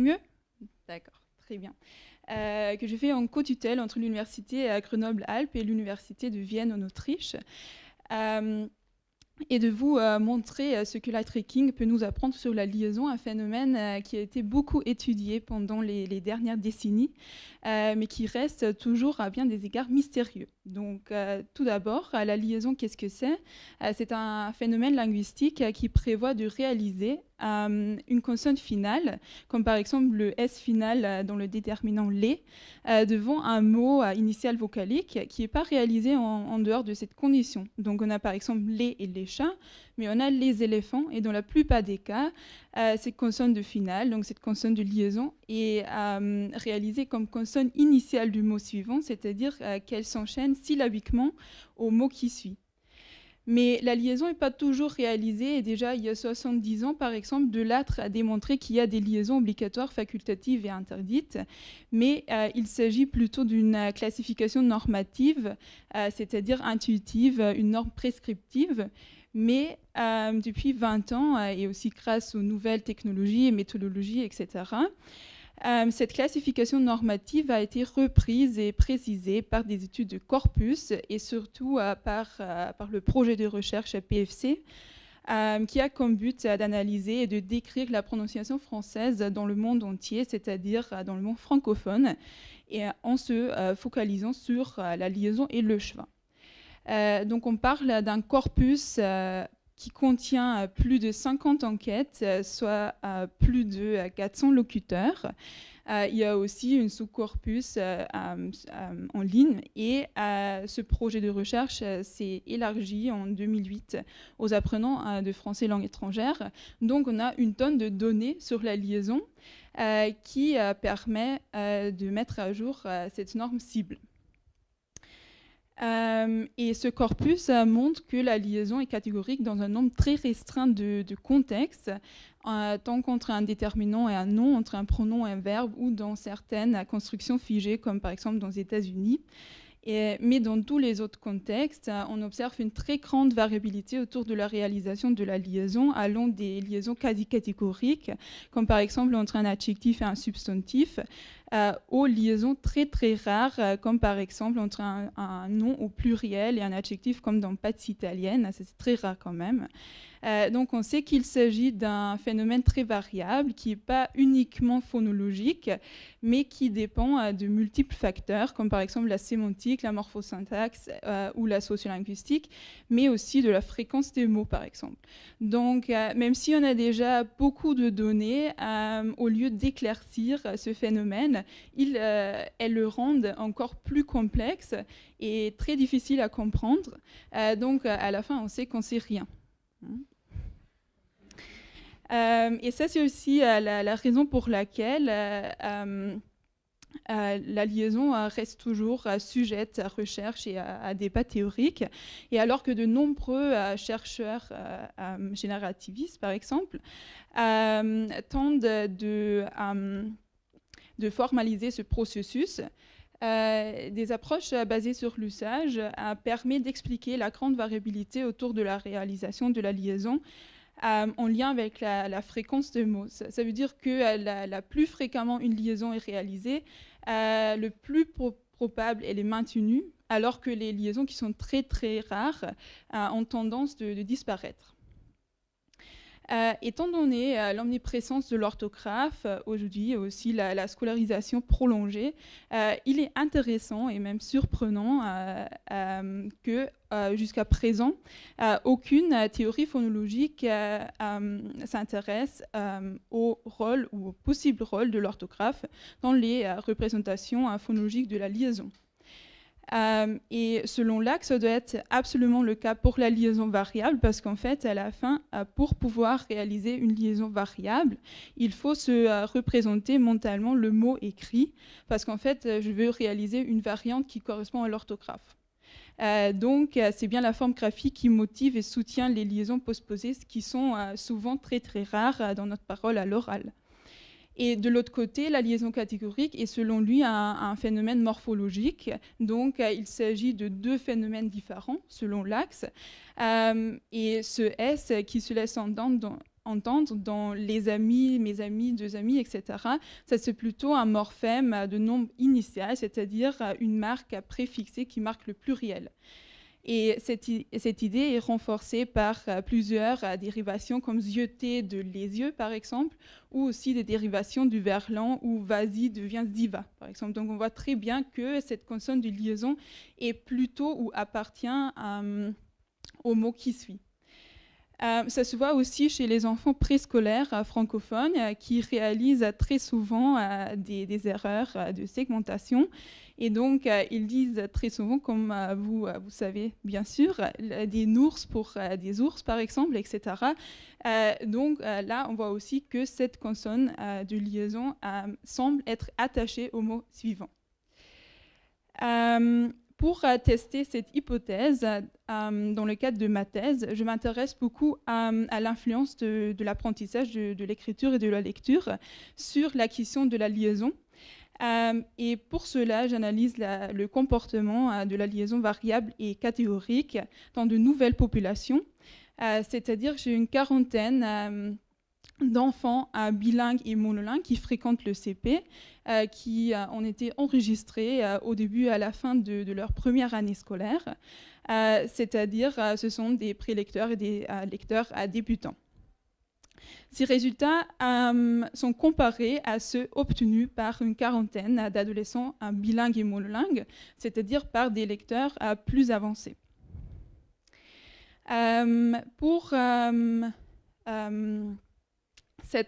mieux D'accord, très bien. Euh, que je fais en co-tutelle entre l'université à Grenoble-Alpes et l'université de Vienne en Autriche. Euh, et de vous euh, montrer ce que la tracking peut nous apprendre sur la liaison, un phénomène qui a été beaucoup étudié pendant les dernières décennies, mais qui reste toujours à bien des égards mystérieux. Donc, euh, tout d'abord, euh, la liaison, qu'est-ce que c'est euh, C'est un phénomène linguistique qui prévoit de réaliser une consonne finale, comme par exemple le S final dans le déterminant les, devant un mot initial vocalique qui n'est pas réalisé en, dehors de cette condition. Donc, on a par exemple les et les chats, mais on a les éléphants, et dans la plupart des cas, euh, cette consonne de finale, donc cette consonne de liaison, est euh, réalisée comme consonne initiale du mot suivant, c'est-à-dire euh, qu'elle s'enchaîne syllabiquement au mot qui suit. Mais la liaison n'est pas toujours réalisée, et déjà il y a 70 ans, par exemple, De l'âtre a démontré qu'il y a des liaisons obligatoires, facultatives et interdites, mais il s'agit plutôt d'une classification normative, c'est-à-dire intuitive, une norme prescriptive, mais euh, depuis 20 ans, euh, et aussi grâce aux nouvelles technologies et méthodologies, etc., euh, cette classification normative a été reprise et précisée par des études de corpus et surtout par, par, le projet de recherche PFC, qui a comme but d'analyser et de décrire la prononciation française dans le monde entier, c'est-à-dire dans le monde francophone, et en se focalisant sur la liaison et le chemin. Euh, donc on parle d'un corpus euh, qui contient euh, plus de 50 enquêtes, soit plus de 400 locuteurs. il y a aussi une sous-corpus en ligne et ce projet de recherche s'est élargi en 2008 aux apprenants de français langue étrangère. Donc on a une tonne de données sur la liaison qui permet de mettre à jour cette norme cible. Euh, et ce corpus euh, montre que la liaison est catégorique dans un nombre très restreint de, contextes, euh, tant qu'entre un déterminant et un nom, entre un pronom et un verbe, ou dans certaines constructions figées, comme par exemple dans les États-Unis. mais dans tous les autres contextes, on observe une très grande variabilité autour de la réalisation de la liaison, allant des liaisons quasi catégoriques, comme par exemple entre un adjectif et un substantif, euh, aux liaisons très très rares, euh, comme par exemple entre un, nom au pluriel et un adjectif comme dans pâtes italienne, c'est très rare quand même. Euh, donc on sait qu'il s'agit d'un phénomène très variable qui n'est pas uniquement phonologique, mais qui dépend de multiples facteurs, comme par exemple la sémantique, la morphosyntaxe ou la sociolinguistique, mais aussi de la fréquence des mots, par exemple. Donc même si on a déjà beaucoup de données, au lieu d'éclaircir ce phénomène, euh, elles le rendent encore plus complexe et très difficile à comprendre. Euh, donc, à la fin, on sait qu'on ne sait rien. Euh, et ça, c'est aussi la, raison pour laquelle la liaison reste toujours sujette à recherche et à, débat débats théoriques. Et alors que de nombreux chercheurs générativistes, par exemple, tendent de de formaliser ce processus. Euh, des approches basées sur l'usage euh, permettent d'expliquer la grande variabilité autour de la réalisation de la liaison euh, en lien avec la, fréquence de mots. Ça, veut dire que la, plus fréquemment une liaison est réalisée, le plus probable elle est maintenue, alors que les liaisons qui sont très très rares ont tendance de disparaître. Euh, étant donné euh, l'omniprésence de l'orthographe, euh, aujourd'hui aussi la, la, scolarisation prolongée, il est intéressant et même surprenant que jusqu'à présent, aucune théorie phonologique s'intéresse au rôle ou au possible rôle de l'orthographe dans les représentations phonologiques de la liaison. Euh, et selon l'axe, ça doit être absolument le cas pour la liaison variable, parce qu'en fait, à la fin, euh, pour pouvoir réaliser une liaison variable, il faut se euh, représenter mentalement le mot écrit, parce qu'en fait, je veux réaliser une variante qui correspond à l'orthographe. donc, c'est bien la forme graphique qui motive et soutient les liaisons postposées, qui sont souvent très très rares dans notre parole à l'oral. Et de l'autre côté, la liaison catégorique est selon lui un, phénomène morphologique. Donc, euh, il s'agit de deux phénomènes différents selon l'axe. Euh, et ce S qui se laisse entendre dans, entendre dans les amis, mes amis, deux amis, etc. Ça, c'est plutôt un morphème de nombre initial, c'est-à-dire euh, une marque préfixée qui marque le pluriel. Et cette, idée est renforcée par euh, plusieurs euh, dérivations comme zioté de les yeux, par exemple, ou aussi des dérivations du verlan où vasi devient diva, par exemple. Donc on voit très bien que cette consonne de liaison est plutôt ou appartient euh, au mot qui suit. Euh, ça se voit aussi chez les enfants préscolaires euh, francophones euh, qui réalisent très souvent des, des, erreurs de segmentation. Et donc, ils disent très souvent, comme vous, vous savez bien sûr, des ours pour des ours, par exemple, etc. donc là, on voit aussi que cette consonne de liaison semble être attachée au mot suivant. Pour euh, tester cette hypothèse, euh, dans le cadre de ma thèse, je m'intéresse beaucoup euh, à, l'influence de, l'apprentissage de, l'écriture et de la lecture sur l'acquisition de la liaison. et pour cela, j'analyse le comportement de la liaison variable et catégorique dans de nouvelles populations. c'est-à-dire j'ai une quarantaine d'enfants bilingues et monolingues qui fréquentent le CP, euh, qui euh, ont été enregistrés euh, au début et à la fin de, leur première année scolaire, c'est-à-dire ce sont des prélecteurs et des lecteurs à débutants. Ces résultats sont comparés à ceux obtenus par une quarantaine d'adolescents bilingues et monolingues, c'est-à-dire par des lecteurs plus avancés. pour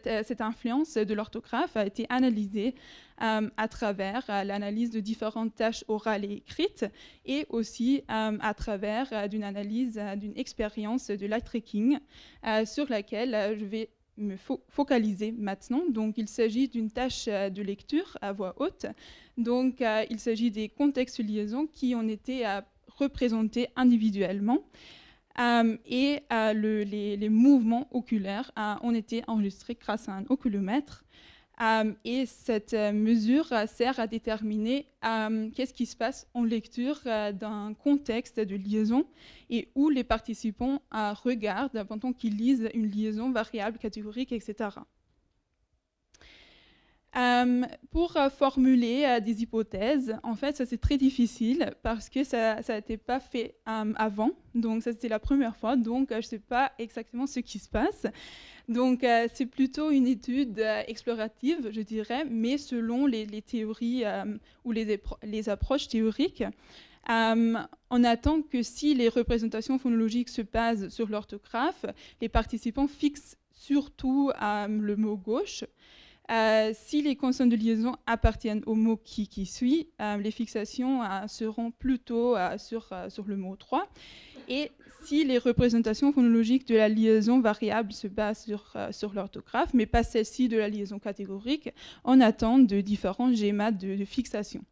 euh, cette, influence de l'orthographe a été analysée euh, à travers euh, l'analyse de différentes tâches orales et écrites et aussi à travers d'une analyse d'une expérience de light tracking sur laquelle je vais me focaliser maintenant. Donc, il s'agit d'une tâche de lecture à voix haute. Donc, il s'agit des contextes liaisons qui ont été représentés individuellement. Euh, et euh, les, mouvements oculaires euh, ont été enregistrés grâce à un oculomètre. et cette mesure sert à déterminer qu'est-ce qui se passe en lecture d'un contexte de liaison et où les participants regardent pendant qu'ils lisent une liaison variable, catégorique, etc. Euh, pour euh, formuler euh, des hypothèses, en fait, ça c'est très difficile parce que ça été pas fait avant. Donc, ça c'était la première fois. Donc, je ne sais pas exactement ce qui se passe. Donc, c'est plutôt une étude explorative, je dirais, mais selon les, théories ou les, les, approches théoriques. on attend que si les représentations phonologiques se basent sur l'orthographe, les participants fixent surtout le mot gauche. Euh, si les consonnes de liaison appartiennent au mot qui qui suit, euh, les fixations euh, seront plutôt sur, sur le mot 3. Et si les représentations phonologiques de la liaison variable se basent sur, sur l'orthographe, mais pas celle-ci de la liaison catégorique, on attend de différents schémas de fixation.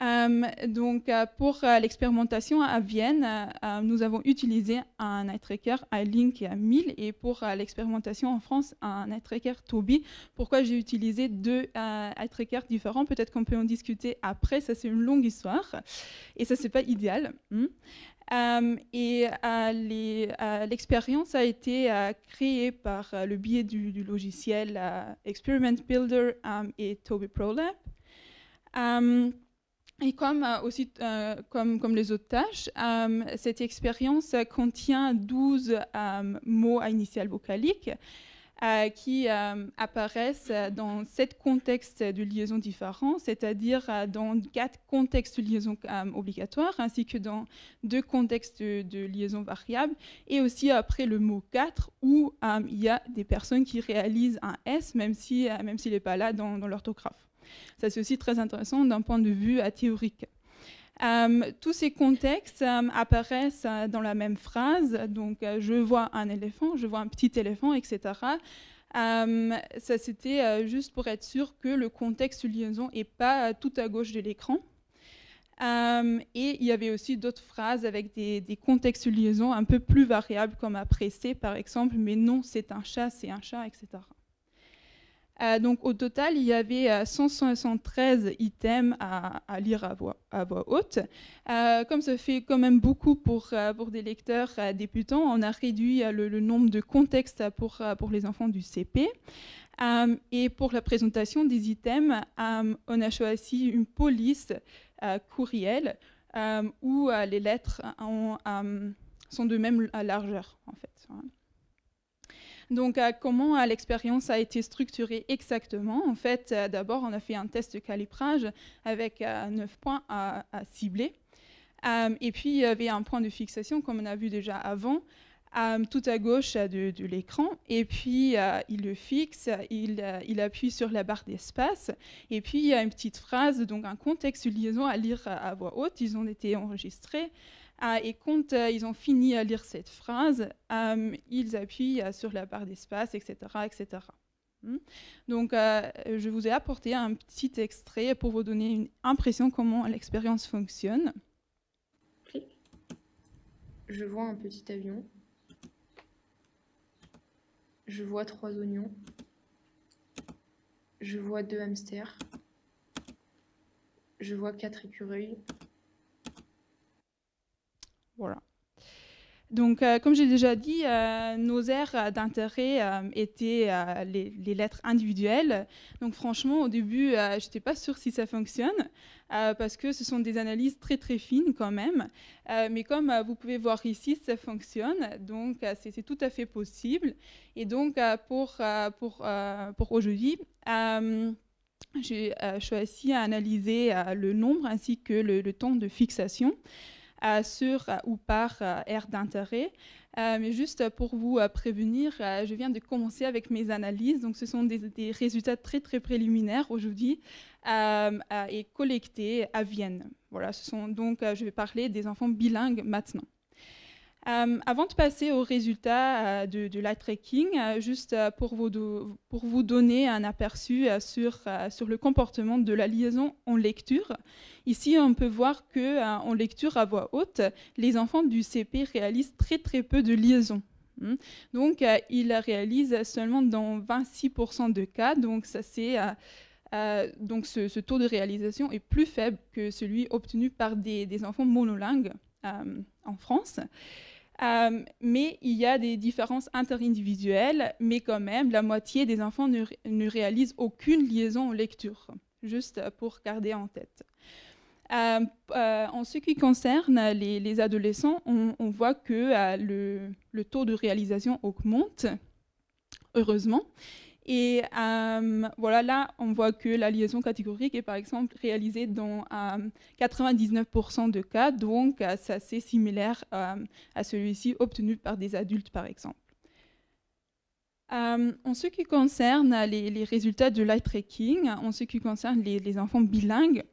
Euh, donc, euh, pour euh, l'expérimentation à Vienne, nous avons utilisé un eye tracker à 1000 et pour l'expérimentation en France, un eye tracker Toby. Pourquoi j'ai utilisé deux eye trackers différents Peut-être qu'on peut en discuter après, ça c'est une longue histoire et ça c'est pas idéal. Hmm. et l'expérience a été créée par le biais du, du logiciel Experiment Builder et Toby ProLab. Et comme, euh, aussi, euh, comme, comme les autres tâches, euh, cette expérience contient 12 mots à initiale vocalique qui apparaissent dans sept contextes de liaison différents, c'est-à-dire dans quatre contextes de liaison obligatoire, ainsi que dans deux contextes de, liaison variable, et aussi après le mot 4, où il y a des personnes qui réalisent un S, même s'il si, même s'il n'est pas là dans l'orthographe. Ça, c'est aussi très intéressant d'un point de vue euh, théorique. Euh, tous ces contextes euh, apparaissent dans la même phrase. Donc, je vois un éléphant, je vois un petit éléphant, etc. ça, c'était juste pour être sûr que le contexte liaison n'est pas tout à gauche de l'écran. et il y avait aussi d'autres phrases avec des, contextes liaison un peu plus variables, comme apprécier par exemple, mais non, c'est un chat, c'est un chat, etc. Euh, donc au total, il y avait 173 euh, items à, lire à voix, haute. Euh, comme ça fait quand même beaucoup pour, pour des lecteurs débutants, on a réduit le, nombre de contextes pour, pour les enfants du CP. et pour la présentation des items, on a choisi une police courriel où les lettres sont de même largeur en fait. Donc, euh, comment euh, l'expérience a été structurée exactement En fait, euh, d'abord, on a fait un test de calibrage avec 9 points à, cibler. et puis, il y avait un point de fixation, comme on a vu déjà avant. tout à gauche de, l'écran. Et puis, il le fixe, il, appuie sur la barre d'espace. Et puis, il y a une petite phrase, donc un contexte, une liaison à lire à voix haute. Ils ont été enregistrés. Ah, et quand euh, ils ont fini à lire cette phrase, euh, ils appuient euh, sur la barre d'espace, etc. etc. Hmm? Donc, je vous ai apporté un petit extrait pour vous donner une impression comment l'expérience fonctionne. Je vois un petit avion. Je vois trois oignons. Je vois deux hamsters. Je vois quatre écureuils. Voilà. Donc, euh, comme j'ai déjà dit, euh, nos aires d'intérêt euh, étaient les, lettres individuelles. Donc, franchement, au début, je n'étais pas sûre si ça fonctionne, parce que ce sont des analyses très, très fines quand même. mais comme vous pouvez voir ici, ça fonctionne. Donc, c'est tout à fait possible. Et donc, pour, pour, pour aujourd'hui, j'ai choisi à analyser le nombre ainsi que le temps de fixation. Euh, sur euh, ou par euh, aire d'intérêt. mais juste pour vous prévenir, je viens de commencer avec mes analyses. Donc, ce sont des, résultats très, très préliminaires aujourd'hui et collectés à Vienne. Voilà, ce sont donc, je vais parler des enfants bilingues maintenant. Euh, avant de passer aux résultats euh, de, de, la tracking, euh, juste pour vous, pour, vous donner un aperçu sur, sur, le comportement de la liaison en lecture, ici on peut voir que en lecture à voix haute, les enfants du CP réalisent très très peu de liaisons. Hein. Donc, Donc ils réalisent seulement dans 26% de cas, donc ça c'est donc ce, taux de réalisation est plus faible que celui obtenu par des, des enfants monolingues en France. Euh, mais il y a des différences interindividuelles, mais quand même, la moitié des enfants ne, réalisent aucune liaison en lecture. juste pour garder en tête. Euh, euh, en ce qui concerne les, adolescents, on, voit que le, taux de réalisation augmente, heureusement, et euh, voilà, là, on voit que la liaison catégorique est par exemple réalisée dans 99% euh, de cas, donc euh, c'est assez similaire à celui-ci obtenu par des adultes par exemple. en ce qui concerne les, résultats de l'eye tracking, en ce qui concerne les, enfants bilingues,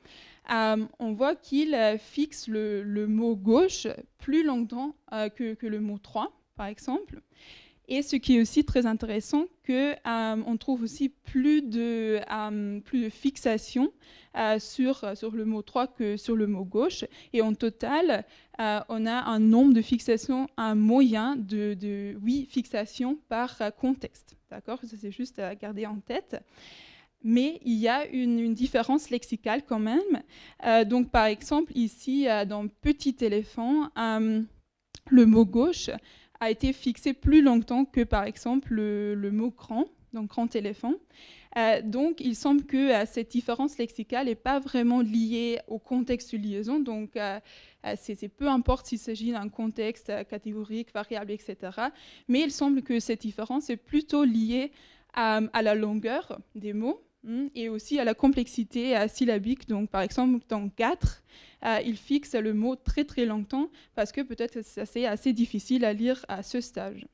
on voit qu'ils fixent le, mot gauche plus longtemps que, le mot 3, par exemple. Et ce qui est aussi très intéressant, qu'on euh, trouve aussi plus de, fixations euh, plus de fixation euh, sur, sur le mot 3 que sur le mot gauche. Et en total, on a un nombre de fixations, un moyen de, de 8 fixations par contexte. D'accord C'est juste à garder en tête mais il y a une, différence lexicale quand même. donc, par exemple, ici, dans Petit éléphant, le mot gauche a été fixé plus longtemps que par exemple le, mot grand, donc grand éléphant. Euh, donc il semble que euh, cette différence lexicale n'est pas vraiment liée au contexte de liaison, donc euh, c'est peu importe s'il s'agit d'un contexte catégorique, variable, etc. Mais il semble que cette différence est plutôt liée à la longueur des mots Hmm, et aussi à la complexité syllabique. Donc, par exemple, dans 4, euh, il fixe le mot très très longtemps parce que peut-être c'est assez difficile à lire à ce stage.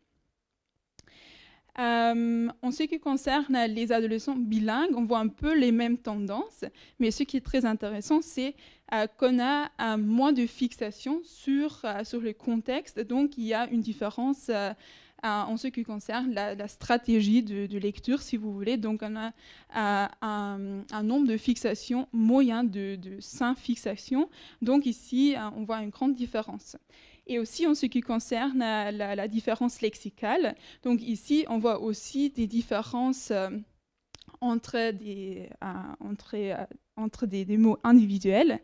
Euh, en ce qui concerne les adolescents bilingues, on voit un peu les mêmes tendances, mais ce qui est très intéressant, c'est euh, qu'on a moins de fixation sur, sur le contexte, donc il y a une différence en ce qui concerne la, stratégie de, lecture, si vous voulez. Donc, on a euh, un, nombre de fixations moyen de, de 5 fixations. Donc, ici, euh, on voit une grande différence et aussi en ce qui concerne euh, la, différence lexicale. Donc ici, on voit aussi des différences entre, des, entre, des, des, mots individuels.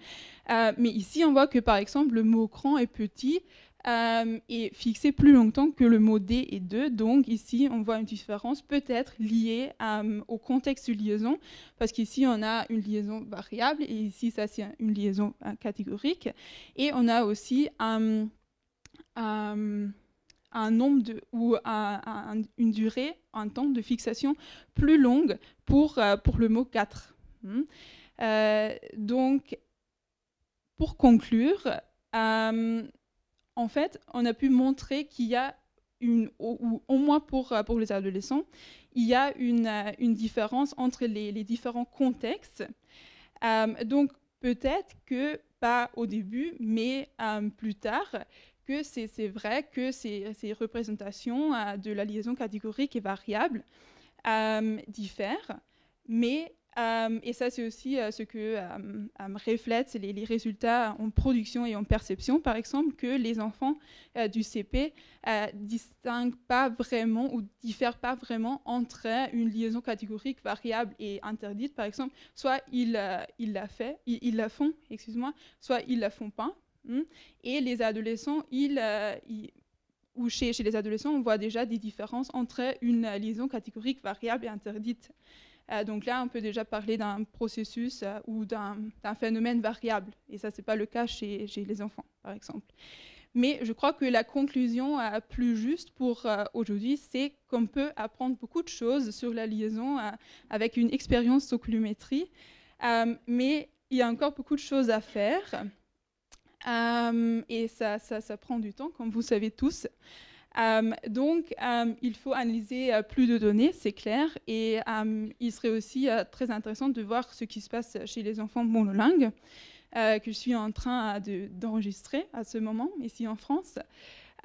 mais ici, on voit que par exemple, le mot grand et petit euh, et est fixé plus longtemps que le mot D et deux Donc ici, on voit une différence peut-être liée euh, au contexte de liaison, parce qu'ici, on a une liaison variable, et ici, ça, c'est une liaison euh, catégorique. Et on a aussi un un nombre de, ou une durée, un temps de fixation plus longue pour, pour le mot 4. Hmm. donc, pour conclure, en fait, on a pu montrer qu'il y a une, ou, au moins pour, euh, pour les adolescents, il y a une, euh, différence entre les, différents contextes. Euh, donc peut-être que, pas au début, mais plus tard, que c'est vrai que ces, ces représentations de la liaison catégorique et variable diffèrent, mais euh, et ça, c'est aussi euh, ce que euh, reflètent les, les, résultats en production et en perception, par exemple, que les enfants du CP ne distinguent pas vraiment ou diffèrent pas vraiment entre une liaison catégorique variable et interdite, par exemple, soit ils, la, fait, ils, la font, excuse-moi, soit ils la font pas. Hein. et les adolescents, ou chez, les adolescents, on voit déjà des différences entre une liaison catégorique variable et interdite. Euh, donc là, on peut déjà parler d'un processus euh, ou d'un phénomène variable. Et ça, ce n'est pas le cas chez, les enfants, par exemple. Mais je crois que la conclusion la euh, plus juste pour aujourd'hui, c'est qu'on peut apprendre beaucoup de choses sur la liaison avec une expérience oculométrie. mais il y a encore beaucoup de choses à faire. et ça, ça, ça prend du temps, comme vous savez tous. Euh, donc, euh, il faut analyser euh, plus de données, c'est clair, et il serait aussi très intéressant de voir ce qui se passe chez les enfants monolingues que je suis en train d'enregistrer à ce moment ici en France.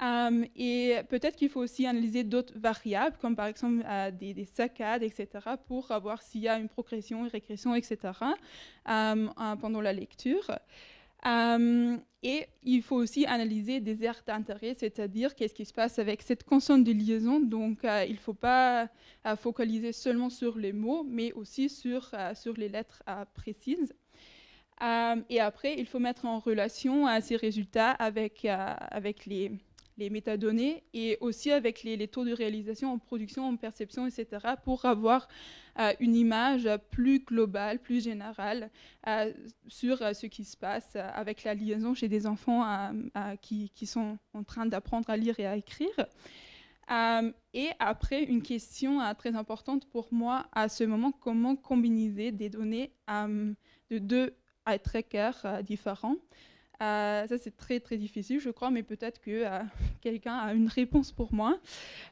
et peut-être qu'il faut aussi analyser d'autres variables, comme par exemple des, des, saccades, etc., pour voir s'il y a une progression, une régression, etc., pendant la lecture. Euh, et il faut aussi analyser des aires d'intérêt, c'est-à-dire qu'est-ce qui se passe avec cette consonne de liaison. Donc, euh, il ne faut pas euh, focaliser seulement sur les mots, mais aussi sur, sur les lettres précises. et après, il faut mettre en relation ces résultats avec, avec les, les métadonnées et aussi avec les, taux de réalisation en production, en perception, etc., pour avoir euh, une image plus globale, plus générale euh, sur euh, ce qui se passe avec la liaison chez des enfants qui, qui, sont en train d'apprendre à lire et à écrire. et après, une question très importante pour moi à ce moment, comment combiner des données de deux trackers différents euh, ça, c'est très, très difficile, je crois, mais peut-être que euh, quelqu'un a une réponse pour moi.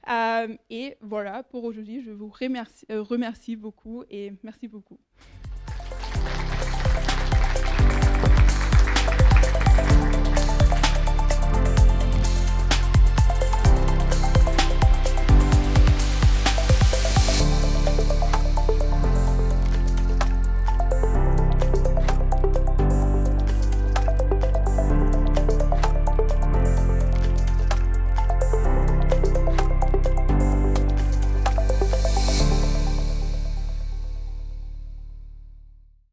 Euh, et voilà, pour aujourd'hui, je vous remercie, remercie beaucoup et merci beaucoup.